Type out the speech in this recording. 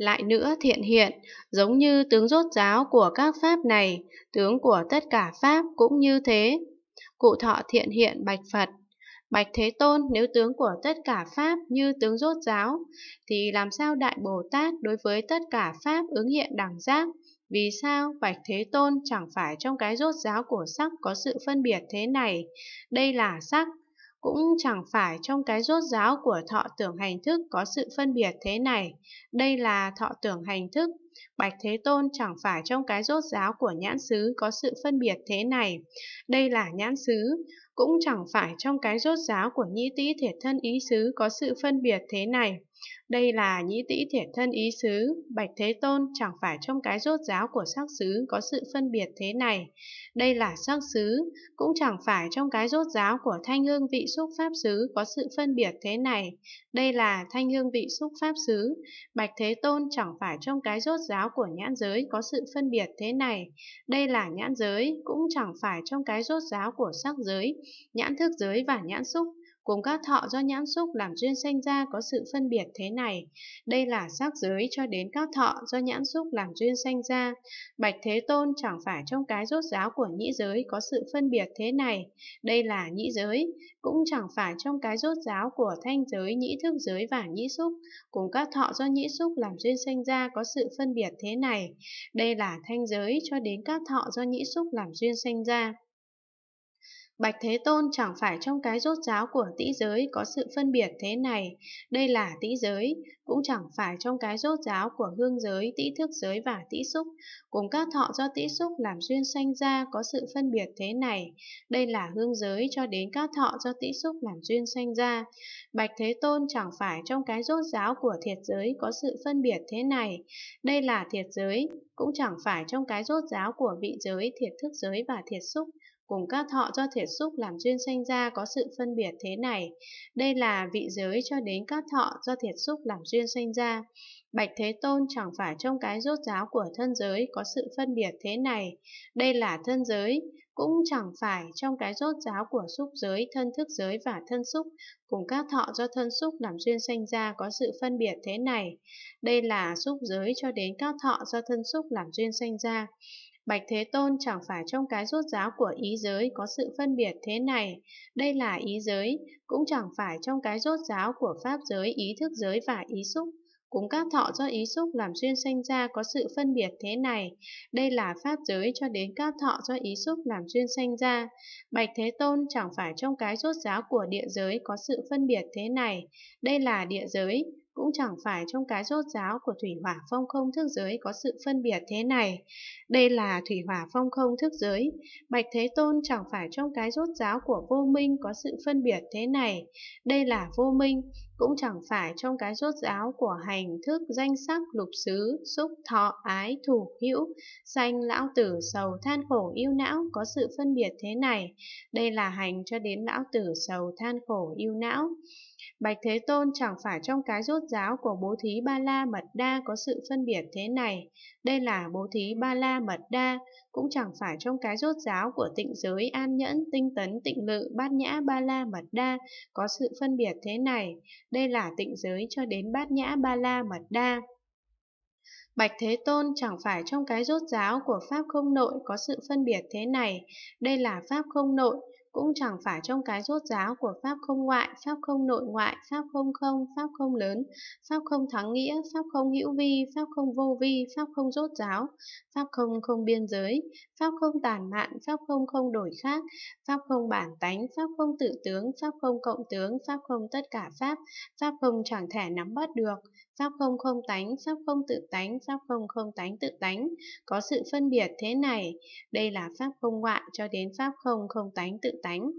lại nữa thiện hiện, giống như tướng rốt giáo của các pháp này, tướng của tất cả pháp cũng như thế. Cụ thọ thiện hiện bạch Phật. Bạch Thế Tôn nếu tướng của tất cả Pháp như tướng rốt giáo, thì làm sao Đại Bồ Tát đối với tất cả Pháp ứng hiện đẳng giác? Vì sao Bạch Thế Tôn chẳng phải trong cái rốt giáo của sắc có sự phân biệt thế này? Đây là sắc, cũng chẳng phải trong cái rốt ráo của thọ tưởng hành thức có sự phân biệt thế này. Đây là thọ tưởng hành thức. Bạch Thế Tôn chẳng phải trong cái rốt ráo của nhãn xứ có sự phân biệt thế này. Đây là nhãn xứ. Cũng chẳng phải trong cái rốt ráo của nhĩ tý thiệt thân ý xứ có sự phân biệt thế này. Đây là nhĩ tĩ thiệt thân ý xứ, Bạch Thế Tôn chẳng phải trong cái rốt giáo của sắc xứ có sự phân biệt thế này. Đây là sắc xứ, cũng chẳng phải trong cái rốt giáo của thanh hương vị xúc pháp xứ có sự phân biệt thế này. Đây là thanh hương vị xúc pháp xứ, Bạch Thế Tôn chẳng phải trong cái rốt giáo của nhãn giới có sự phân biệt thế này. Đây là nhãn giới, cũng chẳng phải trong cái rốt giáo của sắc giới, nhãn thức giới và nhãn xúc Cùng các thọ do nhãn xúc làm duyên sanh ra có sự phân biệt thế này. Đây là sắc giới cho đến các thọ do nhãn xúc làm duyên sanh ra. Bạch Thế Tôn chẳng phải trong cái rốt giáo của nhĩ giới có sự phân biệt thế này. Đây là nhĩ giới, cũng chẳng phải trong cái rốt giáo của thanh giới, nhĩ thức giới và nhĩ xúc. Cùng các thọ do nhĩ xúc làm duyên sanh ra có sự phân biệt thế này. Đây là thanh giới cho đến các thọ do nhĩ xúc làm duyên sanh ra. Bạch Thế Tôn chẳng phải trong cái rốt giáo của tĩ giới có sự phân biệt thế này, đây là tĩ giới, cũng chẳng phải trong cái rốt giáo của hương giới, tĩ thức giới và tĩ xúc, cùng các thọ do tĩ xúc làm duyên sanh ra có sự phân biệt thế này, đây là hương giới cho đến các thọ do tĩ xúc làm duyên sanh ra. Bạch Thế Tôn chẳng phải trong cái rốt giáo của thiệt giới có sự phân biệt thế này, đây là thiệt giới, cũng chẳng phải trong cái rốt giáo của vị giới, thiệt thức giới và thiệt xúc, cùng các thọ do thể xúc làm duyên sanh ra có sự phân biệt thế này. Đây là vị giới cho đến các thọ do thiệt xúc làm duyên sanh ra. Bạch Thế Tôn chẳng phải trong cái rốt ráo của thân giới có sự phân biệt thế này. Đây là thân giới, cũng chẳng phải trong cái rốt ráo của xúc giới, thân thức giới và thân xúc, cùng các thọ do thân xúc làm duyên sanh ra có sự phân biệt thế này. Đây là xúc giới cho đến các thọ do thân xúc làm duyên sanh ra. Bạch Thế Tôn chẳng phải trong cái rốt ráo của ý giới có sự phân biệt thế này, đây là ý giới, cũng chẳng phải trong cái rốt ráo của pháp giới ý thức giới và ý xúc. Cũng các thọ do ý xúc làm duyên sanh ra có sự phân biệt thế này, đây là pháp giới cho đến các thọ do ý xúc làm duyên sanh ra. Bạch Thế Tôn chẳng phải trong cái rốt ráo của địa giới có sự phân biệt thế này, đây là địa giới, cũng chẳng phải trong cái rốt ráo của thủy hỏa phong không thức giới có sự phân biệt thế này. Đây là thủy hỏa phong không thức giới. Bạch Thế Tôn chẳng phải trong cái rốt ráo của vô minh có sự phân biệt thế này. Đây là vô minh, cũng chẳng phải trong cái rốt ráo của hành thức danh sắc lục xứ, xúc thọ ái thủ hữu, sanh lão tử sầu than khổ yêu não có sự phân biệt thế này. Đây là hành cho đến lão tử sầu than khổ yêu não. Bạch Thế Tôn chẳng phải trong cái rốt giáo của bố thí ba la mật đa có sự phân biệt thế này. Đây là bố thí ba la mật đa, cũng chẳng phải trong cái rốt giáo của tịnh giới an nhẫn, tinh tấn, tịnh lự, bát nhã ba la mật đa có sự phân biệt thế này. Đây là tịnh giới cho đến bát nhã ba la mật đa. Bạch Thế Tôn chẳng phải trong cái rốt giáo của Pháp không nội có sự phân biệt thế này, đây là Pháp không nội, cũng chẳng phải trong cái rốt ráo của pháp không ngoại, pháp không nội ngoại, pháp không không, pháp không lớn, pháp không thắng nghĩa, pháp không hữu vi, pháp không vô vi, pháp không rốt ráo, pháp không không biên giới, pháp không tàn mạn, pháp không không đổi khác, pháp không bản tánh, pháp không tự tướng, pháp không cộng tướng, pháp không tất cả pháp, pháp không chẳng thể nắm bắt được, Sắp không không tánh, sắp không tự tánh, sắp không không tánh tự tánh, có sự phân biệt thế này. Đây là pháp không ngoại cho đến pháp không không tánh tự tánh.